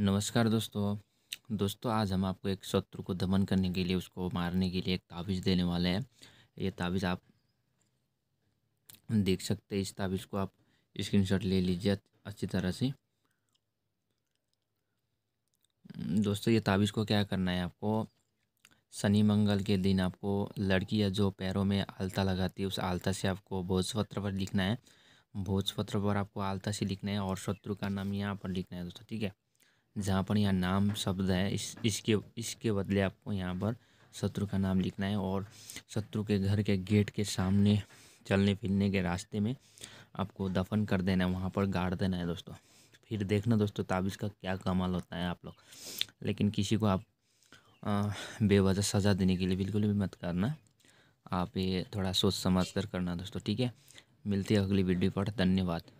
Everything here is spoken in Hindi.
नमस्कार दोस्तों दोस्तों आज हम आपको एक शत्रु को दमन करने के लिए उसको मारने के लिए एक ताबीज़ देने वाले हैं ये ताबीज़ आप देख सकते हैं इस ताबीज़ को आप स्क्रीनशॉट ले लीजिए अच्छी तरह से दोस्तों ये ताबीज़ को क्या करना है आपको शनि मंगल के दिन आपको लड़की या जो पैरों में आलता लगाती है उस आलता से आपको भोजपत्र पर लिखना है भोजपत्र पर आपको आलता से लिखना है और शत्रु का नाम यहाँ पर लिखना है दोस्तों ठीक है जहाँ पर यहाँ नाम शब्द है इस इसके इसके बदले आपको यहाँ पर शत्रु का नाम लिखना है और शत्रु के घर के गेट के सामने चलने फिरने के रास्ते में आपको दफन कर देना है वहाँ पर गाड़ देना है दोस्तों फिर देखना दोस्तों ताबिज़ का क्या कमाल होता है आप लोग लेकिन किसी को आप बेवजह सज़ा देने के लिए बिल्कुल भी मत करना आप ये थोड़ा सोच समझ कर करना दोस्तों ठीक है मिलती है अगली वीडियो पर धन्यवाद